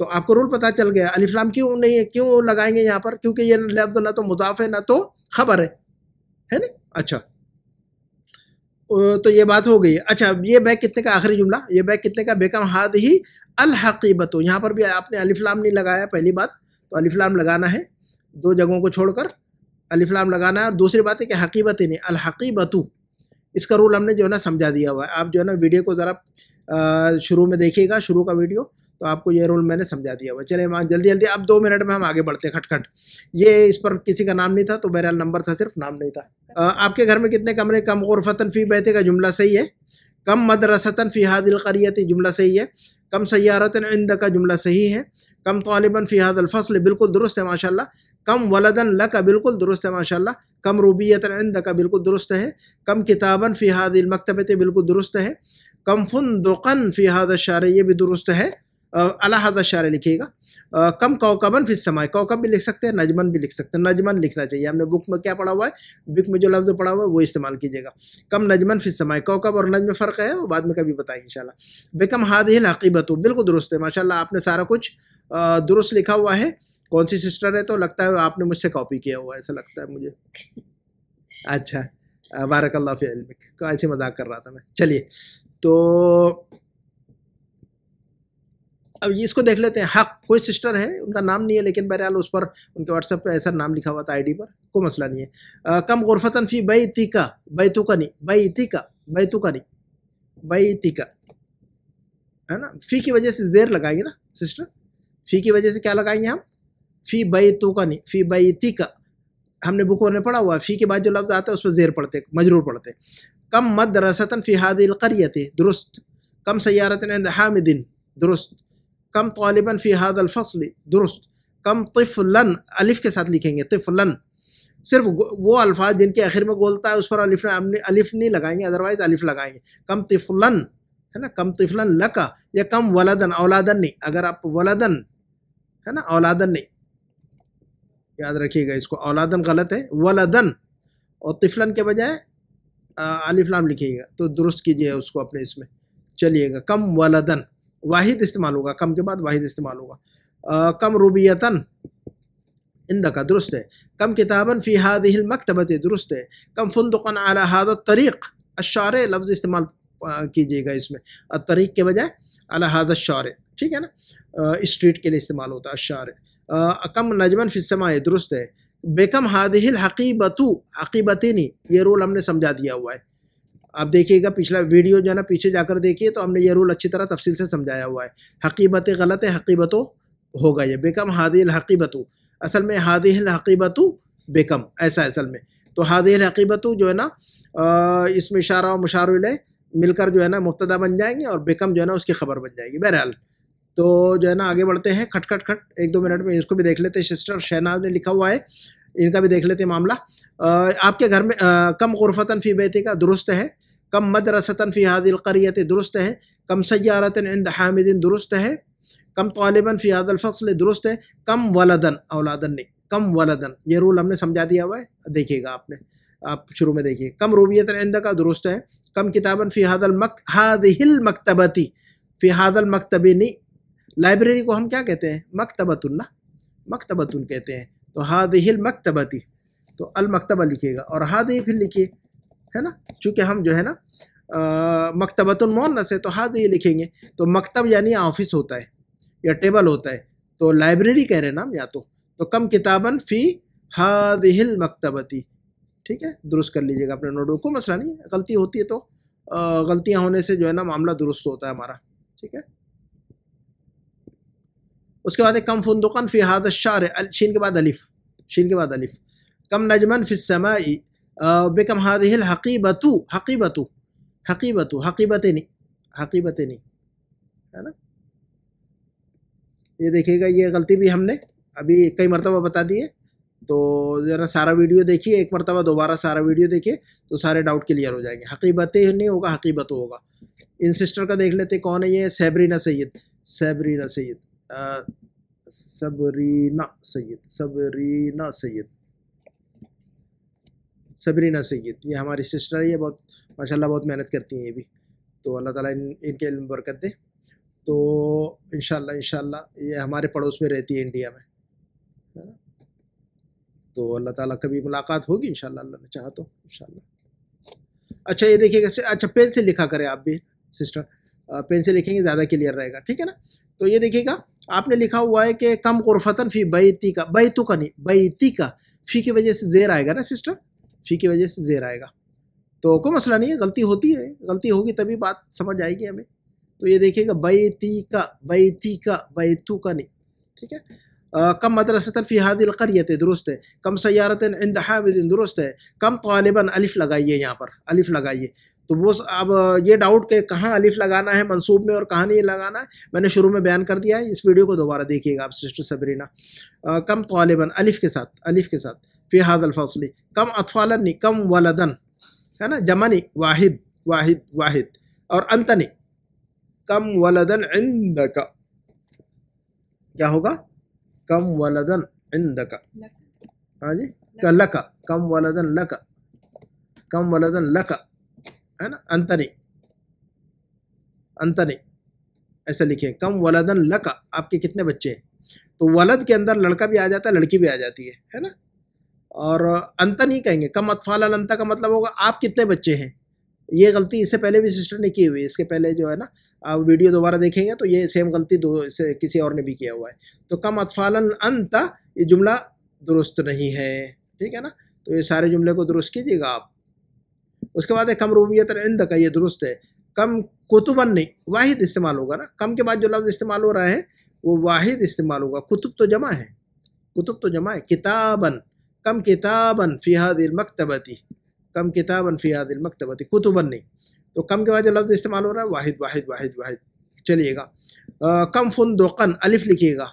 तो आपको रूल पता चल गया अलीफलाम क्यों नहीं है क्यों लगाएंगे यहाँ पर क्योंकि ये लफ्ज़ ना तो मुदाफ़ है ना तो खबर है है ना अच्छा तो ये बात हो गई अच्छा ये बैग कितने का आखिरी जुमला ये बैग कितने का बेकम हाथ ही अलहकीबत यहाँ पर भी आपने अलिफ्लाम नहीं लगाया पहली बात तो अलिफ्लाम लगाना है दो जगहों को छोड़कर अलिफ्लाम लगाना है और दूसरी बात है कि हकीबत ही नहीं अलहकीबतु इसका रूल हमने जो है ना समझा दिया हुआ है आप जो है ना वीडियो को ज़रा शुरू में देखिएगा शुरू का वीडियो तो आपको ये रूल मैंने समझा दिया हुआ चले वहाँ जल्दी जल्दी अब दो मिनट में हम आगे बढ़ते खटखट ये इस पर किसी का नाम नहीं था तो बहरहाल नंबर था सिर्फ नाम नहीं था आपके घर में कितने कमरे कम फतन फ़ी बैठे का जुमला सही है कम मदरसतन फ़ी हादिलकरीत जुमला सही है कम सयारतन इंद का जुमला सही है कम तालिबन फ़ी हादलफसल बिल्कुल दुरुस्त है माशा कम वलदन ल का बिल्कुल दुरुस्त है माशा कम रूबीत इंद का बिल्कुल दुरुस्त है कम किताबन फ़ी हादिल मकतबत बिल्कुल दुरुस्त है कम फन दुकन फ़ी हाद शार ये भी दुरुस्त है अला हजा शार लिखिएगा कम कौकबन फिर समय कौकब भी लिख सकते हैं नजमन भी लिख सकते हैं नजमन लिखना चाहिए हमने बुक में क्या पढ़ा हुआ है बुक में जो लफ्ज़ पढ़ा हुआ है वो इस्तेमाल कीजिएगा कम नजमन फिर समय कौकब और नजम फ़र्क है वो बाद में कभी बताएंगे इन बेकम हाद हिल हकीबत बिल्कुल दुरुस्त है माशा आपने सारा कुछ दुरुस्त लिखा हुआ है कौन सी सिस्टर है तो लगता है आपने मुझसे कॉपी किया हुआ है ऐसा लगता है मुझे अच्छा बारक तो ऐसे मजाक कर रहा था मैं चलिए तो अब इसको देख लेते हैं हक हाँ, कोई सिस्टर है उनका नाम नहीं है लेकिन बहरहाल उस पर उनके व्हाट्सएप पे ऐसा नाम लिखा हुआ था आईडी पर कोई मसला नहीं है आ, कम गुरफतन फी बई तीका बई तो कनी बई तीका बई तो नहीं बई तीका है ना फ़ी की वजह से देर लगाएंगे ना सिस्टर फ़ी की वजह से क्या लगाएंगे हम फ़ी बई तो नहीं फ़ी बई तीका हमने बुक में पढ़ा हुआ फ़ी के बाद जो लफ्ज़ आता है उस पर जेर पढ़ते मजरूर पढ़ते कम मद रसतन फ़ी हादिल करियत दुरुस्त कम सयारतन हामिदिन दुरुस्त कम तालिबा फ़ी हाद अलफसल दुरुस्त कम तफलन अलिफ़ के साथ लिखेंगे तफलन सिर्फ वो अल्फाज जिनके आखिर में बोलता है उस पर अलिफ अलिफ नहीं लगाएंगे अदरवाइज़ अलिफ लगाएंगे कम तफलन है ना कम तफलन लका या कम वलादन औलादन नहीं अगर आप वलादन है ना औलादन नहीं याद रखिएगा इसको औलादन गलत है वलादन और तिफलन के बजाय अलिफ़लाम लिखिएगा तो दुरुस्त कीजिए उसको अपने इसमें चलिएगा कम वलादन वाहिद इस्तेमाल होगा कम के बाद वाहिद इस्तेमाल होगा कम रूबियतन दका दुरुस्त है कम किताबन फ़ी हिल मकतबत दुरुस्त है कम फुंदुकन आला हाद तरीक़ अशार लफ्ज़ इस्तेमाल कीजिएगा इसमें तरीक़ के बजाय अला हाद शारे ठीक है ना स्ट्रीट के लिए इस्तेमाल होता है अशार कम नजमन फ़िसमा दुरुस्त है बेकम हिल हकीबतु नहीं ये रोल हमने समझा दिया हुआ है आप देखिएगा पिछला वीडियो जो है ना पीछे जाकर देखिए तो हमने ये रूल अच्छी तरह तफसील से समझाया हुआ है हकीबत गलत है हकीबतों होगा ये बेकम हादिल हकीबतु असल में हादिल हकीबतु बेकम ऐसा असल में तो हादिल हकीबतु जो है ना इसमें इशारा और मुशारुल मिलकर जो है ना मुबतदा बन जाएंगे और बेकम जो है ना उसकी खबर बन जाएगी बहरहाल तो जो है ना आगे बढ़ते हैं खट खट खट एक दो मिनट में इसको भी देख लेते हैं सिस्टर शहनाज ने लिखा हुआ है इनका भी देख लेते हैं मामला आपके घर में आ, कम गुरफतन फ़ी बेती का दुरुस्त है कम मदरसतन फ़ी हादिल करियत दुरुस्त है कम सयारतन इंद हामिदिन दुरुस्त है कम तालिबन फ़ी हादल फसल दुरुस्त है कम वलदन औलादन ने कम वलदन ये रूल हमने समझा दिया हुआ है देखिएगा आपने आप शुरू में देखिए कम रूबियत इंद का दुरुस्त है कम किताबन फ़ी हादल मक हादिल मकतबती फ़ी हादल मकतबी लाइब्रेरी को हम क्या कहते हैं मकतबतुन ना कहते हैं तो हादिल मकतबती तो अलमकतबा लिखिएगा और ही फिर लिखिए है ना चूँकि हम जो है ना मकतबतुलमोनस है तो हाथ ये लिखेंगे तो मकतब यानी ऑफिस होता है या टेबल होता है तो लाइब्रेरी कह रहे ना नाम या तो तो कम किताबन फ़ी हिल मकतबती ठीक है दुरुस्त कर लीजिएगा अपने नोटबुक को मसला नहीं गलती होती है तो गलतियाँ होने से जो है ना मामला दुरुस्त होता है हमारा ठीक है उसके बाद एक कम फुंदुकन फ़ी हाद शार शीन के बाद अलिफ शीन के बाद अलिफ कम नजमन फ़िसमाई बिकम हादिल हकीबतु حقيبة हकीबतु हकीबतनी हकीबतनी है ना ये देखिएगा ये गलती भी हमने अभी कई मरतबा बता दिए तो ज़रा सारा वीडियो देखिए एक मरतबा दोबारा सारा वीडियो देखिए तो सारे डाउट क्लियर हो जाएंगे हकीबतें नहीं होगा हकीबत होगा इन सिस्टर का देख लेते कौन है ये सैबरीना सैद सैबरीना सैद सबरीना सैयद सबरीना सैद सबरीना सैद ये हमारी सिस्टर है ये बहुत माशाल्लाह बहुत मेहनत करती हैं ये भी तो अल्लाह ताला इन इनके इल्म बरकत दे तो इन इन ये हमारे पड़ोस में रहती है इंडिया में है ना तो अल्लाह ताला कभी मुलाकात होगी इनशाला अल्लाह ने चाहा तो इन अच्छा ये देखिए कैसे अच्छा पेन से लिखा करें आप भी सिस्टर पेन से लिखेंगे ज़्यादा क्लियर रहेगा ठीक है ना तो ये देखिएगा आपने लिखा हुआ है कि कम गुरफतन फ़ी बैती का बैतु का नहीं बैती का फ़ी की वजह से जेर आएगा ना सिस्टर फी की वजह से ज़ेर आएगा तो कोई मसला नहीं है गलती होती है गलती होगी तभी बात समझ आएगी हमें तो ये देखिएगा बैती का बैती का बैतू का नहीं ठीक है आ, कम मदरसतन फ़ी हादिल करियत दुरुस्त है कम सयारत इंदहा दुरुस्त है कम तालिबन अलिफ़ लगाइए यहाँ पर अलिफ़ लगाइए तो वो अब ये डाउट के कहाँ अलिफ लगाना है मंसूब में और कहाँ नहीं लगाना है मैंने शुरू में बयान कर दिया है इस वीडियो को दोबारा देखिएगा आप सिस्टर सबरीना कम तालिबन अलिफ के साथ अलिफ के साथ फ़ी हाद कम अतफालनी कम वलदन है ना जमनी वाहिद वाहिद वाहिद और अंतनी कम वलदन इंद क्या होगा कम वलदन इंद हाँ जी लका कम वलदन लक कम वलदन लका है ना अंतनी अंतनी ऐसा लिखे कम वलदन लक आपके कितने बच्चे हैं तो वलद के अंदर लड़का भी आ जाता है लड़की भी आ जाती है है ना और अंतन ही कहेंगे कम अतफाल अंता का मतलब होगा आप कितने बच्चे हैं ये गलती इससे पहले भी सिस्टर ने की हुई है इसके पहले जो है ना आप वीडियो दोबारा देखेंगे तो ये सेम गलती दो से किसी और ने भी किया हुआ है तो कम अतफाल अंत ये जुमला दुरुस्त नहीं है ठीक है ना तो ये सारे जुमले को दुरुस्त कीजिएगा आप उसके बाद कम रूबियत इंद का ये दुरुस्त है कम कुतुबन नहीं वाहिद इस्तेमाल होगा ना कम के बाद जो लफ्ज़ इस्तेमाल हो रहा है वो वाहिद इस्तेमाल होगा कुतुब तो जमा है कुतुब तो जमा है किताबन कम किताबन फ़िहादिल मकतबती कम किताबन फ़िहादिल मकतबती कुतुबन नहीं तो कम के बाद जो लफ्ज़ इस्तेमाल हो रहा है वाहिद वाहिद वाहिद वाहिद चलिएगा कम फुन दोकन अलिफ लिखिएगा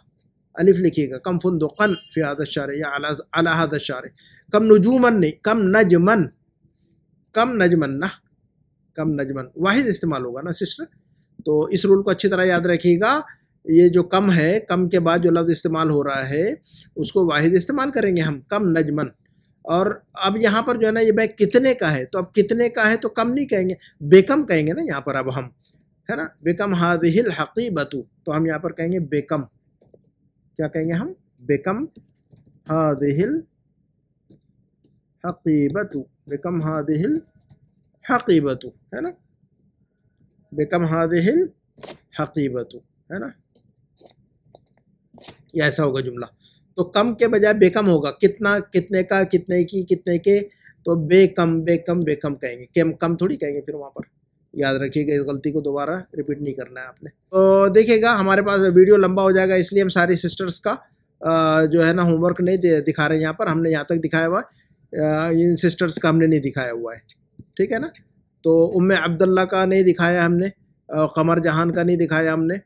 अलिफ लिखिएगा कम फुन दोकन फ़िहाद शार या अलाहद शार कम नजूमन नहीं कम नजमन कम नजमन ना कम नजमन वाहिद इस्तेमाल होगा ना सिस्टर तो इस रूल को अच्छी तरह याद रखिएगा ये जो कम है कम के बाद जो लफ्ज़ इस्तेमाल हो रहा है उसको वाहिद इस्तेमाल करेंगे हम कम नजमन और अब यहाँ पर जो है ना ये बैग कितने का है तो अब कितने का है तो कम नहीं कहेंगे बेकम कहेंगे ना यहाँ पर अब हम है ना बेकम हादिल हकीबतु तो हम यहाँ पर कहेंगे बेकम क्या कहेंगे हम बेकम हादिल हकीबतु बेकम हादिल हकीबतु है ना बेकम हादिल हकीबतु है ना ये ऐसा होगा जुमला तो कम के बजाय बेकम होगा कितना कितने का कितने की कितने के तो बेकम बेकम बेकम कहेंगे कम कम थोड़ी कहेंगे फिर वहाँ पर याद रखिएगा इस गलती को दोबारा रिपीट नहीं करना है आपने तो देखिएगा हमारे पास वीडियो लंबा हो जाएगा इसलिए हम सारी सिस्टर्स का जो है ना होमवर्क नहीं दिखा रहे हैं यहाँ पर हमने यहाँ तक दिखाया हुआ इन सिस्टर्स का हमने नहीं दिखाया हुआ है ठीक है ना तो उम अब्दुल्ला का नहीं दिखाया हमने कमर जहान का नहीं दिखाया हमने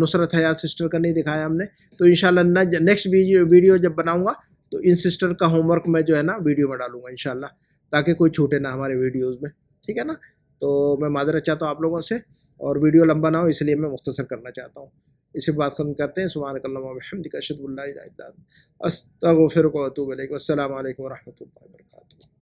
नुसरत हयात सिस्टर का नहीं दिखाया हमने तो इन नेक्स्ट वीडियो जब बनाऊँगा तो इन सिस्टर का होमवर्क मैं जो है ना वीडियो में डालूंगा इन ताकि कोई छूटे ना हमारे वीडियोज़ में ठीक है ना तो मैं माधर चाहता हूँ आप लोगों से और वीडियो लंबा ना हो इसलिए मैं मुख्तसर करना चाहता हूँ इसी बात खत्म करते हैं सुबह कल्लमद अशदुल्ला अस्तफ़िर को अतूब अलैक वरहमल वर्का